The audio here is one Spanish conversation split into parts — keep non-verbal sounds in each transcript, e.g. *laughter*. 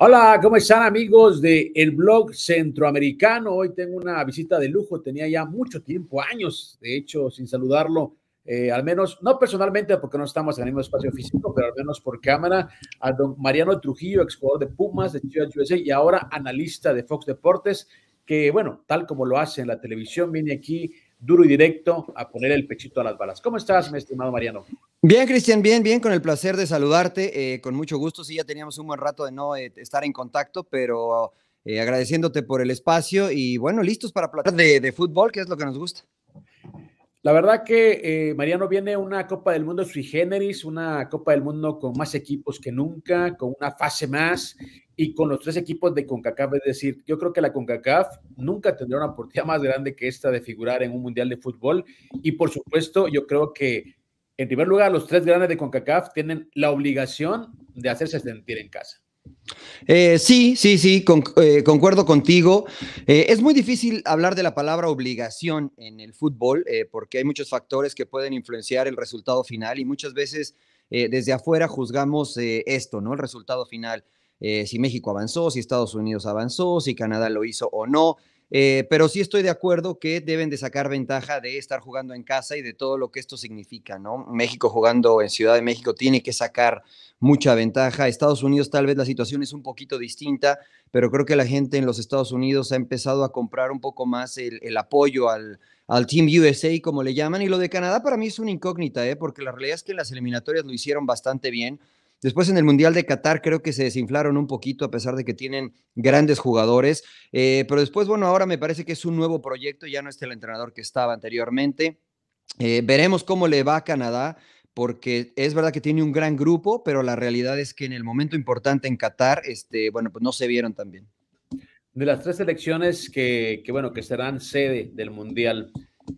Hola, ¿cómo están amigos de el blog centroamericano? Hoy tengo una visita de lujo, tenía ya mucho tiempo, años, de hecho, sin saludarlo, eh, al menos, no personalmente porque no estamos en el mismo espacio físico, pero al menos por cámara, a don Mariano Trujillo, ex jugador de Pumas, de Chile, USA y ahora analista de Fox Deportes, que bueno, tal como lo hace en la televisión, viene aquí duro y directo a poner el pechito a las balas. ¿Cómo estás, mi estimado Mariano? Bien, Cristian, bien, bien, con el placer de saludarte, eh, con mucho gusto. Sí, ya teníamos un buen rato de no eh, estar en contacto, pero eh, agradeciéndote por el espacio y bueno, listos para platicar de, fútbol, que es lo que nos gusta. La verdad que Mariano viene una Copa del Mundo sui generis, una Copa del Mundo con más equipos que nunca, con una fase más y con los tres equipos de CONCACAF. Es decir, yo creo que la CONCACAF nunca tendrá una oportunidad más grande que esta de figurar en un Mundial de Fútbol. Y por supuesto, yo creo que, en primer lugar, los tres grandes de CONCACAF tienen la obligación de hacerse sentir en casa. Eh, sí, sí, sí, eh, concuerdo contigo. Eh, es muy difícil hablar de la palabra obligación en el fútbol porque hay muchos factores que pueden influenciar el resultado final y muchas veces desde afuera juzgamos esto, ¿no? El resultado final. Eh, si México avanzó, si Estados Unidos avanzó, si Canadá lo hizo o no. Eh, pero sí estoy de acuerdo que deben de sacar ventaja de estar jugando en casa y de todo lo que esto significa, ¿no? México jugando en Ciudad de México tiene que sacar mucha ventaja. Estados Unidos tal vez la situación es un poquito distinta, pero creo que la gente en los Estados Unidos ha empezado a comprar un poco más el, apoyo al, al Team USA, como le llaman. Y lo de Canadá para mí es una incógnita, ¿eh? porque la realidad es que en las eliminatorias lo hicieron bastante bien. Después en el Mundial de Qatar creo que se desinflaron un poquito a pesar de que tienen grandes jugadores. Eh, pero después, bueno, ahora me parece que es un nuevo proyecto, ya no es el entrenador que estaba anteriormente. Eh, veremos cómo le va a Canadá, porque es verdad que tiene un gran grupo, pero la realidad es que en el momento importante en Qatar, este, bueno, pues no se vieron tan bien. De las tres selecciones que, bueno, que serán sede del Mundial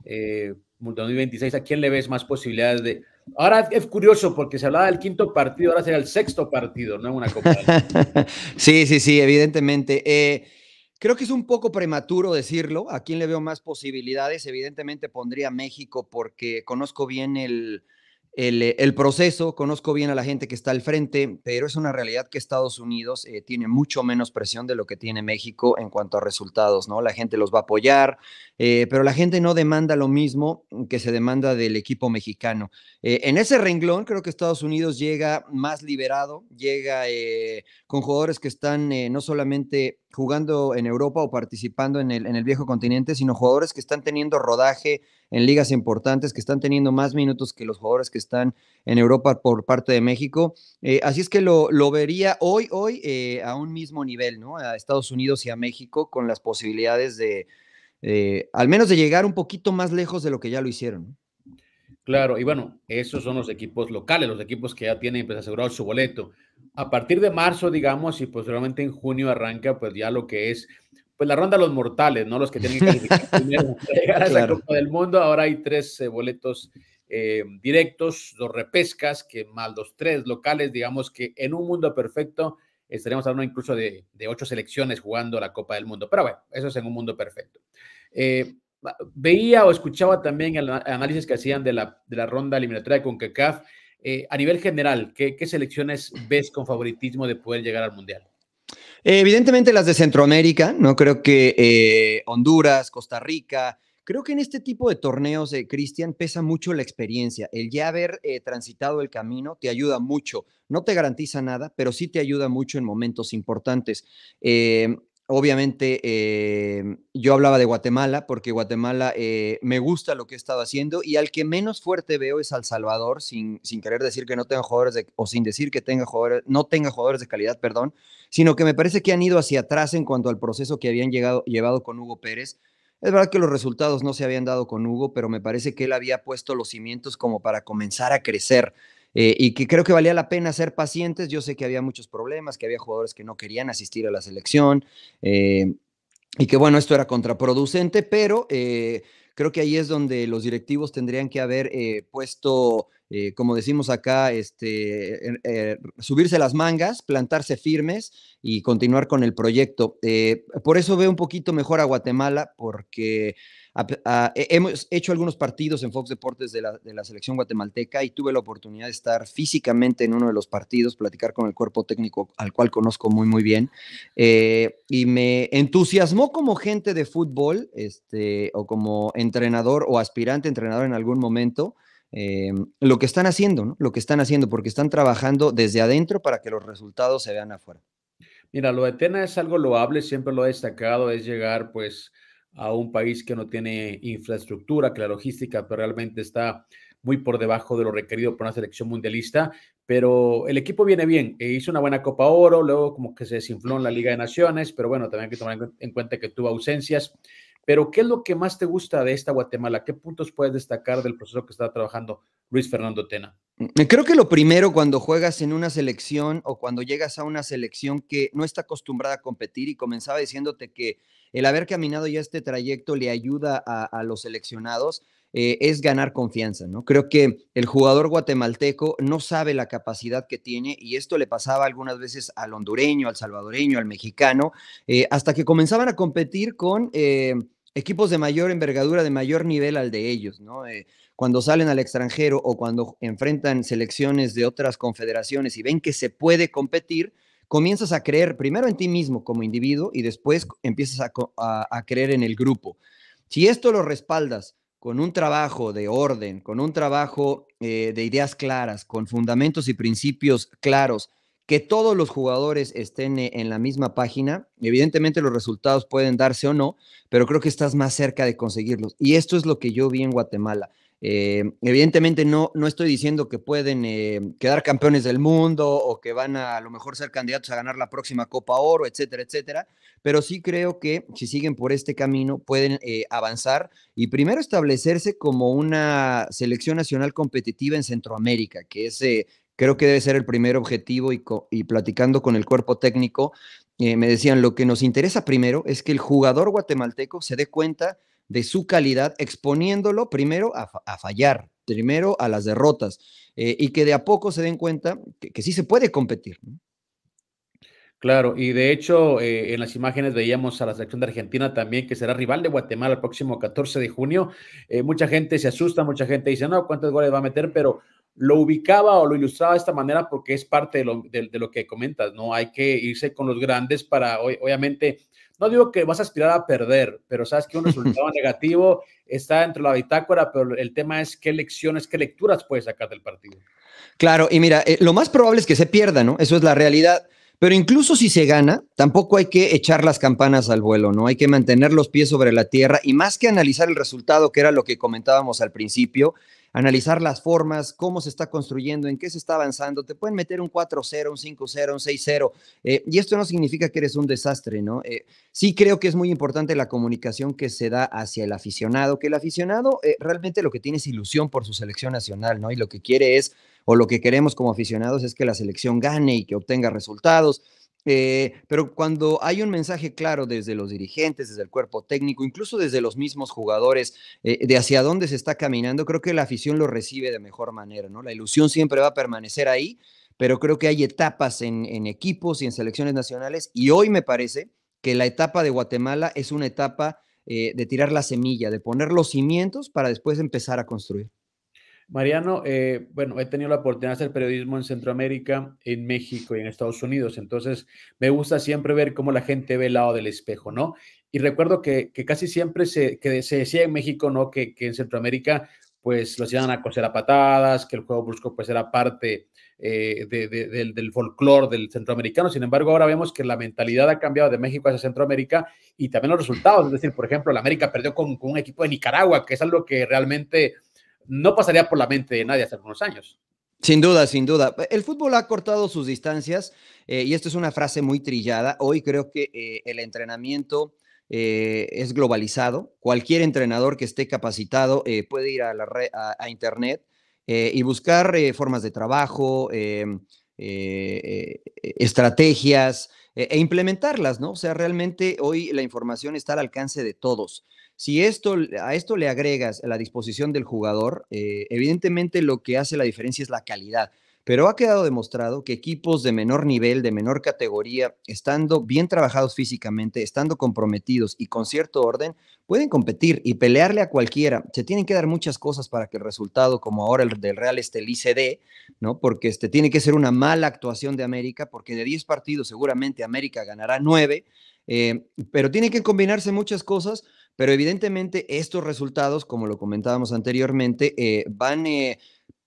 eh, 2026, ¿a quién le ves más posibilidades de, Ahora es curioso porque se hablaba del quinto partido, ahora será el sexto partido, no una copa. *laughs* sí, sí, sí, evidentemente. Eh, creo que es un poco prematuro decirlo. ¿A quién le veo más posibilidades? Evidentemente pondría México porque conozco bien el, eh, el, proceso, conozco bien a la gente que está al frente, pero es una realidad que Estados Unidos eh, tiene mucho menos presión de lo que tiene México en cuanto a resultados, ¿no? La gente los va a apoyar, eh, pero la gente no demanda lo mismo que se demanda del equipo mexicano. en ese renglón, creo que Estados Unidos llega más liberado, llega con jugadores que están no solamente jugando en Europa o participando en el, en el viejo continente, sino jugadores que están teniendo rodaje en ligas importantes, que están teniendo más minutos que los jugadores que están en Europa por parte de México. Eh, así es que lo, lo vería hoy, hoy eh, a un mismo nivel, ¿no? A Estados Unidos y a México con las posibilidades de, eh, al menos de llegar un poquito más lejos de lo que ya lo hicieron. Claro, y bueno, esos son los equipos locales, los equipos que ya tienen pues, asegurado su boleto. A partir de marzo, digamos, y posteriormente pues, en junio arranca, pues ya lo que es pues la ronda de los mortales, ¿no? Los que tienen que *laughs* llegar a la Copa del Mundo. Ahora hay tres eh, boletos eh, directos, dos repescas, que más los tres locales, digamos que en un mundo perfecto estaríamos hablando incluso de, ocho selecciones jugando la Copa del Mundo. Pero bueno, eso es en un mundo perfecto. Eh, veía o escuchaba también el análisis que hacían de la, ronda eliminatoria con CACAF. Eh, a nivel general, ¿qué, selecciones ves con favoritismo de poder llegar al Mundial? evidentemente las de Centroamérica, ¿no? Creo que eh, Honduras, Costa Rica, creo que en este tipo de torneos, eh, Cristian, pesa mucho la experiencia. El ya haber transitado el camino te ayuda mucho. No te garantiza nada, pero sí te ayuda mucho en momentos importantes obviamente eh, yo hablaba de Guatemala porque Guatemala eh, me gusta lo que he estado haciendo y al que menos fuerte veo es al Salvador, sin, sin querer decir que no tenga jugadores de, o sin decir que tenga jugadores, no tenga jugadores de calidad, perdón, sino que me parece que han ido hacia atrás en cuanto al proceso que habían llegado, llevado con Hugo Pérez. Es verdad que los resultados no se habían dado con Hugo, pero me parece que él había puesto los cimientos como para comenzar a crecer. Eh, y que creo que valía la pena ser pacientes. Yo sé que había muchos problemas, que había jugadores que no querían asistir a la selección eh, y que bueno, esto era contraproducente, pero eh, creo que ahí es donde los directivos tendrían que haber puesto, como decimos acá, este, subirse las mangas, plantarse firmes y continuar con el proyecto. por eso veo un poquito mejor a Guatemala porque hemos hecho algunos partidos en Fox Deportes de la, selección guatemalteca y tuve la oportunidad de estar físicamente en uno de los partidos, platicar con el cuerpo técnico al cual conozco muy, muy bien. Eh, y me entusiasmó como gente de fútbol, este, o como entrenador o aspirante entrenador en algún momento. Em, lo que están haciendo, lo que están haciendo, porque están trabajando desde adentro para que los resultados se vean afuera. Mira, lo de Tena es algo loable, siempre lo he destacado, es llegar pues a un país que no tiene infraestructura, que la logística pero pues, realmente está muy por debajo de lo requerido por una selección mundialista, pero el equipo viene bien, e hizo una buena Copa Oro, luego como que se desinfló en la Liga de Naciones, pero bueno, también hay que tomar en cuenta que tuvo ausencias. Pero, ¿qué es lo que más te gusta de esta Guatemala? ¿Qué puntos puedes destacar del proceso que está trabajando Luis Fernando Tena? Mm, creo que lo primero cuando juegas en una selección o cuando llegas a una selección que no está acostumbrada a competir y comenzaba diciéndote que el haber caminado ya este trayecto le ayuda a, los seleccionados, eh, es ganar confianza, ¿no? Creo que el jugador guatemalteco no sabe la capacidad que tiene y esto le pasaba algunas veces al hondureño, al salvadoreño, al mexicano, eh, hasta que comenzaban a competir con... Eh, equipos de mayor envergadura, de mayor nivel al de ellos, ¿no? Eh, cuando salen al extranjero o cuando enfrentan selecciones de otras confederaciones y ven que se puede competir, comienzas a creer primero en ti mismo como individuo y después empiezas a, creer en el grupo. Si esto lo respaldas con un trabajo de orden, con un trabajo eh, de ideas claras, con fundamentos y principios claros, que todos los jugadores estén eh, en la misma página. Evidentemente los resultados pueden darse o no, pero creo que estás más cerca de conseguirlos. Y esto es lo que yo vi en Guatemala. Eh, evidentemente no, no estoy diciendo que pueden eh, quedar campeones del mundo o que van a, a lo mejor ser candidatos a ganar la próxima Copa Oro, etcétera, etcétera, pero sí creo que si siguen por este camino pueden avanzar y primero establecerse como una selección nacional competitiva en Centroamérica, que es Creo que debe ser el primer objetivo y, platicando con el cuerpo técnico, eh, me decían, lo que nos interesa primero es que el jugador guatemalteco se dé cuenta de su calidad exponiéndolo primero a, fallar, primero a las derrotas eh, y que de a poco se den cuenta que, sí se puede competir. Claro, y de hecho eh, en las imágenes veíamos a la selección de Argentina también, que será rival de Guatemala el próximo 14 de junio. mucha gente se asusta, mucha gente dice, no, ¿cuántos goles va a meter? Pero lo ubicaba o lo ilustraba de esta manera porque es parte de lo, que comentas, ¿no? Hay que irse con los grandes para, obviamente, no digo que vas a aspirar a perder, pero sabes que un *laughs* resultado negativo está dentro de la bitácora, pero el tema es qué lecciones, qué lecturas puedes sacar del partido. Claro, y mira, eh, lo más probable es que se pierda, ¿no? Eso es la realidad. Pero incluso si se gana, tampoco hay que echar las campanas al vuelo, ¿no? Hay que mantener los pies sobre la tierra y más que analizar el resultado, que era lo que comentábamos al principio, analizar las formas, cómo se está construyendo, en qué se está avanzando. Te pueden meter un 4-0, un 5-0, un 6-0. Eh, y esto no significa que eres un desastre, ¿no? Eh, sí creo que es muy importante la comunicación que se da hacia el aficionado, que el aficionado eh, realmente lo que tiene es ilusión por su selección nacional, ¿no? Y lo que quiere es, o lo que queremos como aficionados es que la selección gane y que obtenga resultados eh, pero cuando hay un mensaje claro desde los dirigentes, desde el cuerpo técnico, incluso desde los mismos jugadores, eh, de hacia dónde se está caminando, creo que la afición lo recibe de mejor manera, ¿no? La ilusión siempre va a permanecer ahí, pero creo que hay etapas en, equipos y en selecciones nacionales, y hoy me parece que la etapa de Guatemala es una etapa eh, de tirar la semilla, de poner los cimientos para después empezar a construir. Mariano, eh, bueno, he tenido la oportunidad de hacer periodismo en Centroamérica, en México y en Estados Unidos, entonces me gusta siempre ver cómo la gente ve el lado del espejo, ¿no? Y recuerdo que, casi siempre se, que se decía en México, ¿no? Que, en Centroamérica pues los iban a coser a patadas, que el juego brusco pues era parte eh, de, del, folclore del centroamericano. Sin embargo, ahora vemos que la mentalidad ha cambiado de México hacia Centroamérica y también los resultados. Es decir, por ejemplo, la América perdió con un equipo de Nicaragua, que es algo que realmente no pasaría por la mente de nadie hace algunos años. Sin duda, sin duda. El fútbol ha cortado sus distancias eh, y esto es una frase muy trillada. Hoy creo que eh, el entrenamiento eh, es globalizado. Cualquier entrenador que esté capacitado puede ir a, la a Internet y buscar formas de trabajo, estrategias, e, e implementarlas, ¿no? O sea, realmente hoy la información está al alcance de todos. Si esto, a esto le agregas la disposición del jugador, eh, evidentemente lo que hace la diferencia es la calidad pero ha quedado demostrado que equipos de menor nivel, de menor categoría, estando bien trabajados físicamente, estando comprometidos y con cierto orden, pueden competir y pelearle a cualquiera. Se tienen que dar muchas cosas para que el resultado, como ahora el del Real, Estelí el ICD, ¿no? Porque este tiene que ser una mala actuación de América, porque de 10 partidos seguramente América ganará 9, eh, pero tiene que combinarse muchas cosas. Pero evidentemente estos resultados, como lo comentábamos anteriormente, eh, van eh,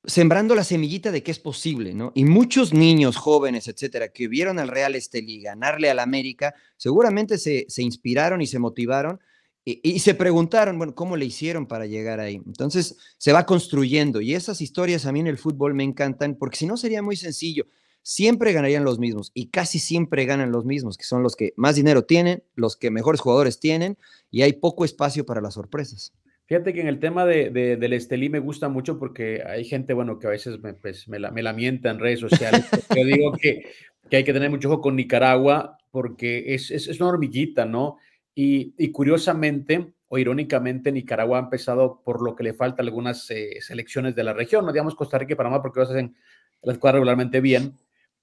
sembrando la semillita de que es posible, ¿no? Y muchos niños, jóvenes, etcétera, que vieron al Real Estelí ganarle al América, seguramente se, se, inspiraron y se motivaron y, y, se preguntaron, bueno, ¿cómo le hicieron para llegar ahí? Entonces se va construyendo y esas historias a mí en el fútbol me encantan porque si no sería muy sencillo. Siempre ganarían los mismos y casi siempre ganan los mismos, que son los que más dinero tienen, los que mejores jugadores tienen y hay poco espacio para las sorpresas. Fíjate que en el tema de, del Estelí me gusta mucho porque hay gente, bueno, que a veces me, pues, la, me lamenta en redes sociales. Yo digo que, que, hay que tener mucho ojo con Nicaragua porque es, es, es una hormiguita, ¿no? Y, y, curiosamente o irónicamente, Nicaragua ha empezado por lo que le falta algunas eh, selecciones de la región, no digamos Costa Rica y Panamá porque ellos hacen las cosas regularmente bien,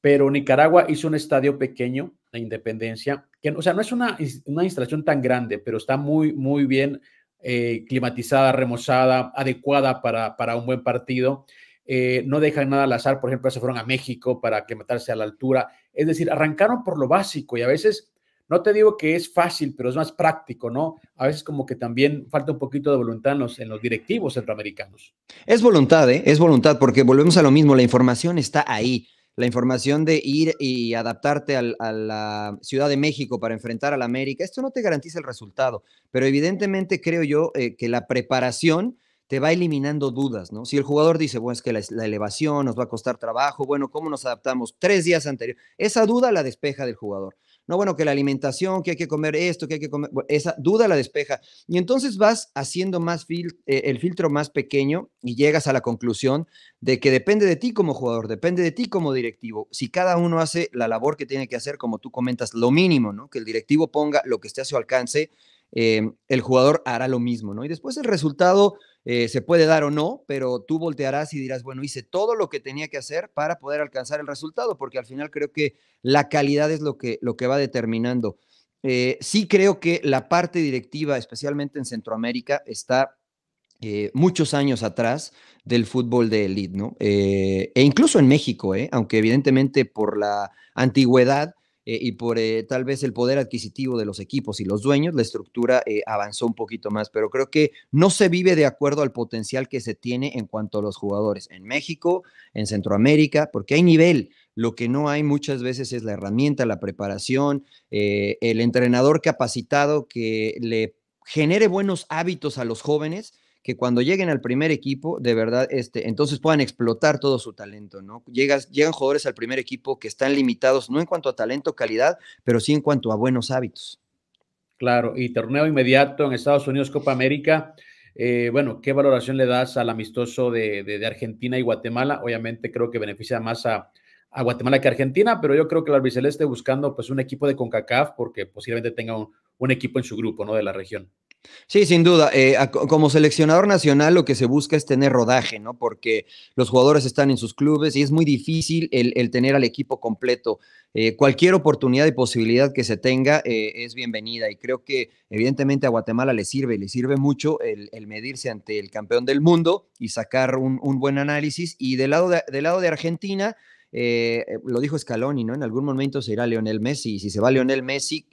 pero Nicaragua hizo un estadio pequeño, la Independencia, que, o sea, no es una, una instalación tan grande, pero está muy, muy bien eh, climatizada, remozada, adecuada para, para un buen partido. Eh, no dejan nada al azar, por ejemplo, se fueron a México para que aclimatarse a la altura. Es decir, arrancaron por lo básico y a veces, no te digo que es fácil, pero es más práctico, ¿no? A veces como que también falta un poquito de voluntad en los, directivos centroamericanos. Es voluntad, ¿eh? Es voluntad, porque volvemos a lo mismo, la información está ahí la información de ir y adaptarte a la Ciudad de México para enfrentar a la América, esto no te garantiza el resultado, pero evidentemente creo yo eh, que la preparación te va eliminando dudas, ¿no? Si el jugador dice, bueno, es que la, elevación nos va a costar trabajo, bueno, ¿cómo nos adaptamos tres días anterior, Esa duda la despeja del jugador. No, bueno, que la alimentación, que hay que comer esto, que hay que comer, esa duda la despeja. Y entonces vas haciendo más eh, el filtro más pequeño y llegas a la conclusión de que depende de ti como jugador, depende de ti como directivo. Si cada uno hace la labor que tiene que hacer, como tú comentas, lo mínimo, ¿no? Que el directivo ponga lo que esté a su alcance, eh, el jugador hará lo mismo, ¿no? Y después el resultado eh, se puede dar o no, pero tú voltearás y dirás, bueno, hice todo lo que tenía que hacer para poder alcanzar el resultado, porque al final creo que la calidad es lo que, lo que va determinando. Eh, sí creo que la parte directiva, especialmente en Centroamérica, está eh, muchos años atrás del fútbol de élite, ¿no? e incluso en México, eh, aunque evidentemente por la antigüedad eh, y por eh, tal vez el poder adquisitivo de los equipos y los dueños, la estructura eh, avanzó un poquito más, pero creo que no se vive de acuerdo al potencial que se tiene en cuanto a los jugadores en México, en Centroamérica, porque hay nivel. Lo que no hay muchas veces es la herramienta, la preparación, el entrenador capacitado que le genere buenos hábitos a los jóvenes que cuando lleguen al primer equipo, de verdad, este, entonces puedan explotar todo su talento, ¿no? Llegas, llegan jugadores al primer equipo que están limitados, no en cuanto a talento, calidad, pero sí en cuanto a buenos hábitos. Claro, y torneo inmediato en Estados Unidos, Copa América. Eh, bueno, ¿qué valoración le das al amistoso de, de, Argentina y Guatemala? Obviamente creo que beneficia más a, Guatemala que a Argentina, pero yo creo que el albiceleste buscando pues un equipo de CONCACAF porque posiblemente tenga un equipo en su grupo, ¿no? De la región. Sí, sin duda. Eh, como seleccionador nacional lo que se busca es tener rodaje, ¿no? Porque los jugadores están en sus clubes y es muy difícil el, tener al equipo completo. Eh, cualquier oportunidad y posibilidad que se tenga eh, es bienvenida y creo que evidentemente a Guatemala le sirve, le sirve mucho el, medirse ante el campeón del mundo y sacar un, buen análisis. Y del lado de, lado de Argentina... lo dijo Scaloni, ¿no? En algún momento se irá Lionel Messi. Y si se va Lionel Messi,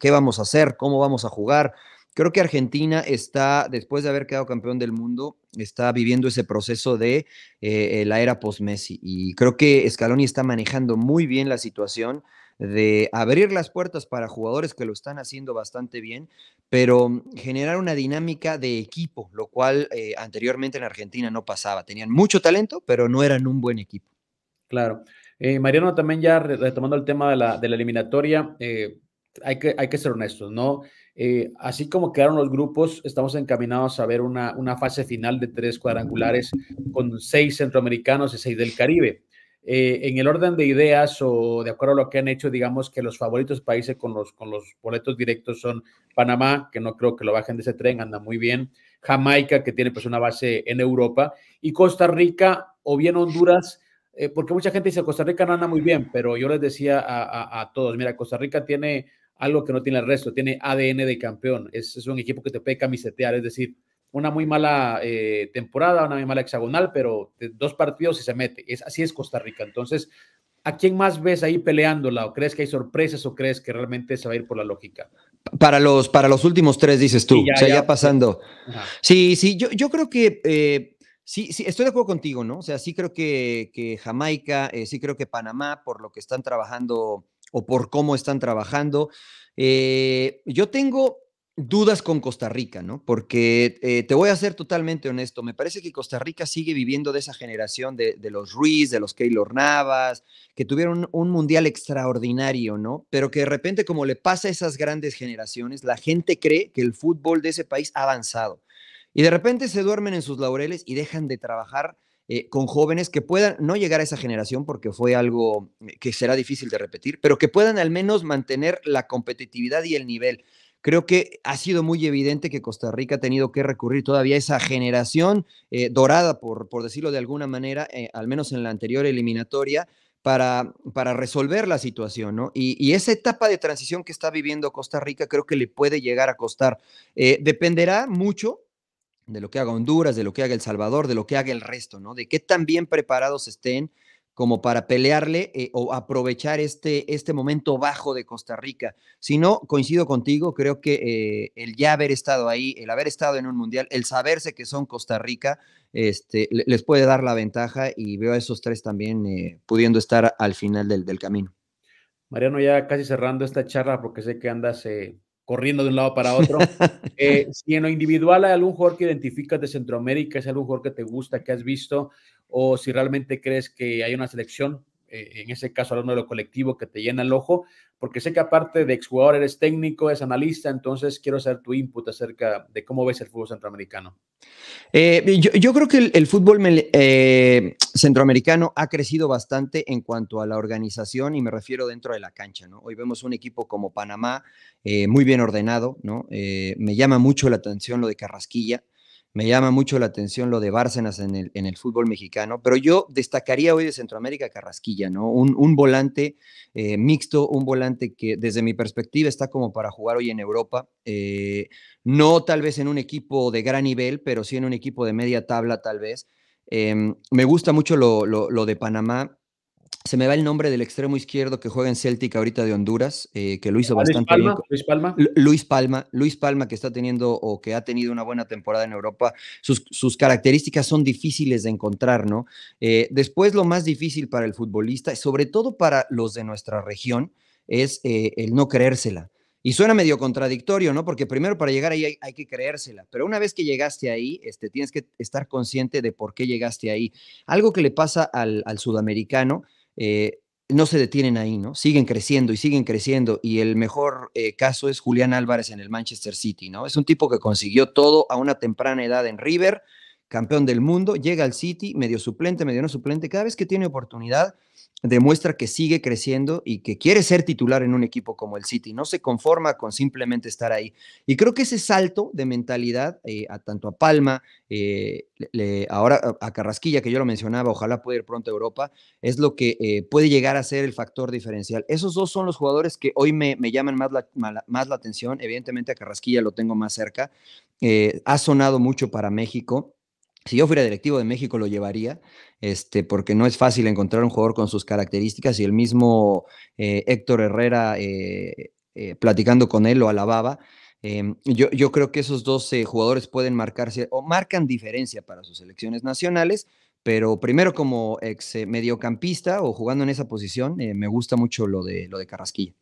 ¿qué vamos a hacer? ¿Cómo vamos a jugar? Creo que Argentina está, después de haber quedado campeón del mundo, está viviendo ese proceso de eh, eh, la era post-Messi. Y creo que Scaloni está manejando muy bien la situación de abrir las puertas para jugadores que lo están haciendo bastante bien, pero generar una dinámica de equipo, lo cual eh, anteriormente en Argentina no pasaba. Tenían mucho talento, pero no eran un buen equipo. Claro. Mariano, también ya retomando el tema de la, eliminatoria, hay, que, hay que ser honestos, ¿no? Eh, así como quedaron los grupos, estamos encaminados a ver una, una, fase final de tres cuadrangulares con seis centroamericanos y seis del Caribe. Eh, en el orden de ideas o de acuerdo a lo que han hecho, digamos que los favoritos países con los, con los boletos directos son Panamá, que no creo que lo bajen de ese tren, anda muy bien, Jamaica, que tiene pues una base en Europa, y Costa Rica o bien Honduras, eh, porque mucha gente dice Costa Rica no anda muy bien, pero yo les decía a, a, a todos, mira, Costa Rica tiene algo que no tiene el resto, tiene ADN de campeón, es, un equipo que te puede camisetear, es decir, una muy mala eh, temporada, una muy mala hexagonal, pero dos partidos y se mete, es, así es Costa Rica, entonces, ¿a quién más ves ahí peleándola o crees que hay sorpresas o crees que realmente se va a ir por la lógica? Para los, para los últimos tres, dices tú, se ya, ya, pasando. Sí, sí, yo, yo creo que... Eh, sí, sí, estoy de acuerdo contigo, ¿no? O sea, sí creo que, que Jamaica, eh, sí creo que Panamá, por lo que están trabajando o por cómo están trabajando. Eh, yo tengo dudas con Costa Rica, ¿no? Porque eh, te voy a ser totalmente honesto, me parece que Costa Rica sigue viviendo de esa generación de, los Ruiz, de los Keylor Navas, que tuvieron un, un mundial extraordinario, ¿no? Pero que de repente, como le pasa a esas grandes generaciones, la gente cree que el fútbol de ese país ha avanzado. Y de repente se duermen en sus laureles y dejan de trabajar eh, con jóvenes que puedan no llegar a esa generación porque fue algo eh, que será difícil de repetir, pero que puedan al menos mantener la competitividad y el nivel. Creo que ha sido muy evidente que Costa Rica ha tenido que recurrir todavía a esa generación eh, dorada, por, por, decirlo de alguna manera, al menos en la anterior eliminatoria, para, para, resolver la situación, ¿no? Y, esa etapa de transición que está viviendo Costa Rica creo que le puede llegar a costar. dependerá mucho de lo que haga Honduras, de lo que haga El Salvador, de lo que haga el resto, ¿no? De qué tan bien preparados estén como para pelearle eh, o aprovechar este, este momento bajo de Costa Rica. Si no, coincido contigo, creo que eh, el ya haber estado ahí, el haber estado en un mundial, el saberse que son Costa Rica, este, les puede dar la ventaja y veo a esos tres también eh, pudiendo estar al final del, del, camino. Mariano, ya casi cerrando esta charla porque sé que andas corriendo de un lado para otro. *laughs* Eh, si en lo individual hay algún jugador que identificas de Centroamérica, es algún jugador que te gusta, que has visto, o si realmente crees que hay una selección e, en ese caso hablando de lo colectivo que te llena el ojo, porque sé que aparte de exjugador eres técnico, eres analista, entonces quiero saber tu input acerca de cómo ves el fútbol centroamericano. Eh, yo, creo que el, fútbol eh, centroamericano ha crecido bastante en cuanto a la organización y me refiero dentro de la cancha, ¿no? Hoy vemos un equipo como Panamá eh, muy bien ordenado, ¿no? me llama mucho la atención lo de Carrasquilla. Me llama mucho la atención lo de Bárcenas en el, en el fútbol mexicano, pero yo destacaría hoy de Centroamérica Carrasquilla, ¿no? Un, volante eh, mixto, un volante que desde mi perspectiva está como para jugar hoy en Europa, eh, no tal vez en un equipo de gran nivel, pero sí en un equipo de media tabla tal vez. Em, me gusta mucho lo, lo, lo de Panamá, se me va el nombre del extremo izquierdo que juega en Celtic ahorita de Honduras, eh, que lo hizo bastante Palma, bien. Luis Palma. Luis Palma, Luis Palma que está teniendo o que ha tenido una buena temporada en Europa. Sus, sus características son difíciles de encontrar, ¿no? Eh, después lo más difícil para el futbolista, sobre todo para los de nuestra región, es eh, el no creérsela. Y suena medio contradictorio, ¿no? Porque primero para llegar ahí hay, hay, que creérsela, pero una vez que llegaste ahí, este, tienes que estar consciente de por qué llegaste ahí. Algo que le pasa al, al sudamericano eh, no se detienen ahí, ¿no? Siguen creciendo y siguen creciendo. Y el mejor eh, caso es Julián Álvarez en el Manchester City, ¿no? Es un tipo que consiguió todo a una temprana edad en River, campeón del mundo, llega al City, medio suplente, medio no suplente, cada vez que tiene oportunidad demuestra que sigue creciendo y que quiere ser titular en un equipo como el City. No se conforma con simplemente estar ahí. Y creo que ese salto de mentalidad, eh, a tanto a Palma, eh, ahora a Carrasquilla, que yo lo mencionaba, ojalá pueda ir pronto a Europa, es lo que eh, puede llegar a ser el factor diferencial. Esos dos son los jugadores que hoy me, llaman más la, más la atención. Evidentemente a Carrasquilla lo tengo más cerca. ha sonado mucho para México si yo fuera directivo de México lo llevaría, este, porque no es fácil encontrar un jugador con sus características y el mismo eh, Héctor Herrera, eh, eh, platicando con él, lo alababa. Em, yo, yo, creo que esos dos jugadores pueden marcarse o marcan diferencia para sus selecciones nacionales, pero primero como ex mediocampista o jugando en esa posición, me gusta mucho lo de, lo de Carrasquilla.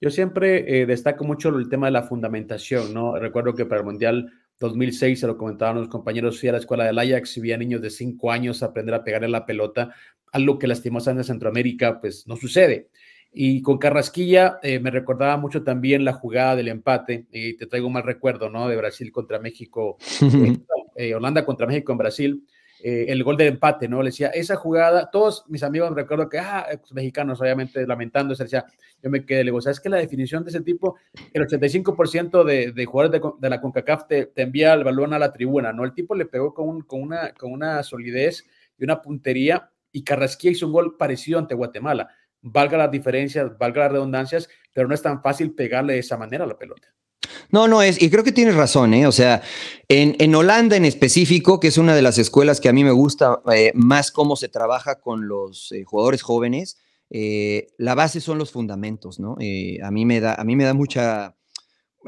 Yo siempre destaco mucho el tema de la fundamentación, ¿no? Recuerdo que para el Mundial 2006, se lo comentaban los compañeros, fui a la escuela del Ajax y vi a niños de 5 años aprender a pegarle la pelota, algo que lastimosamente en Centroamérica pues no sucede. Y con Carrasquilla eh, me recordaba mucho también la jugada del empate, y te traigo un mal recuerdo, ¿no? De Brasil contra México, *laughs* eh, eh, Holanda contra México en Brasil, eh, el gol de empate, ¿no? Le decía, esa jugada, todos mis amigos recuerdo que, ah, mexicanos, obviamente, lamentándose, decía, yo me quedé, le digo, ¿sabes que la definición de ese tipo, el 85% de, de jugadores de, la CONCACAF te, envía el balón a la tribuna, ¿no? El tipo le pegó con, con, una, con una solidez y una puntería y Carrasquilla hizo un gol parecido ante Guatemala. Valga las diferencias, valga las redundancias, pero no es tan fácil pegarle de esa manera a la pelota. No, no es, y creo que tienes razón, ¿eh? O sea, en, Holanda en específico, que es una de las escuelas que a mí me gusta eh, más cómo se trabaja con los eh, jugadores jóvenes, eh, la base son los fundamentos, ¿no? a, mí me da, a mí me da mucha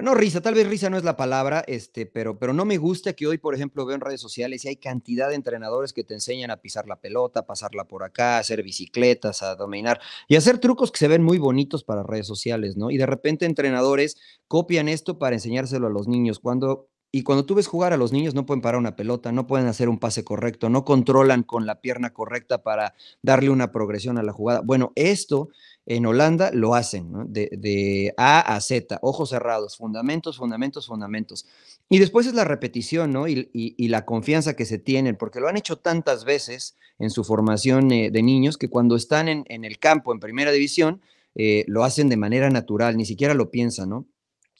no, risa, tal vez risa no es la palabra, este, pero, pero no me gusta que hoy, por ejemplo, veo en redes sociales y hay cantidad de entrenadores que te enseñan a pisar la pelota, a pasarla por acá, a hacer bicicletas, a dominar y a hacer trucos que se ven muy bonitos para redes sociales, ¿no? Y de repente entrenadores copian esto para enseñárselo a los niños, cuando y cuando tú ves jugar a los niños, no pueden parar una pelota, no pueden hacer un pase correcto, no controlan con la pierna correcta para darle una progresión a la jugada. Bueno, esto en Holanda lo hacen, ¿no? de, A a Z, ojos cerrados, fundamentos, fundamentos, fundamentos. Y después es la repetición, ¿no? Y, la confianza que se tienen, porque lo han hecho tantas veces en su formación eh, de niños que cuando están en, el campo, en primera división, eh, lo hacen de manera natural, ni siquiera lo piensan, ¿no?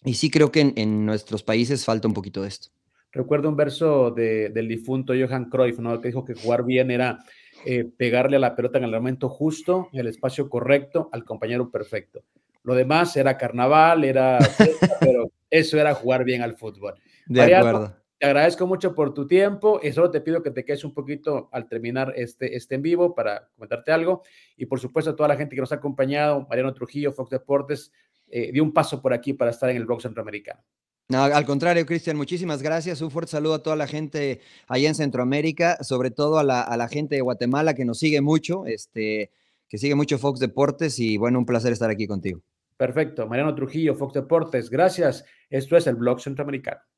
Y sí creo que en, nuestros países falta un poquito de esto. Recuerdo un verso del difunto Johan Cruyff, ¿no? Que dijo que jugar bien era eh, pegarle a la pelota en el momento justo, en el espacio correcto, al compañero perfecto. Lo demás era carnaval, era *laughs* pero eso era jugar bien al fútbol. Te agradezco mucho por tu tiempo y solo te pido que te quedes un poquito al terminar este, este en vivo para comentarte algo. Y por supuesto a toda la gente que nos ha acompañado, Mariano Trujillo, Fox Deportes, eh, dio un paso por aquí para estar en el blog centroamericano al contrario, Cristian, muchísimas gracias. Un fuerte saludo a toda la gente allá en Centroamérica, sobre todo a la, a la, gente de Guatemala que nos sigue mucho, este, que sigue mucho Fox Deportes y bueno, un placer estar aquí contigo. Perfecto. Mariano Trujillo, Fox Deportes, gracias. Esto es el Blog Centroamericano.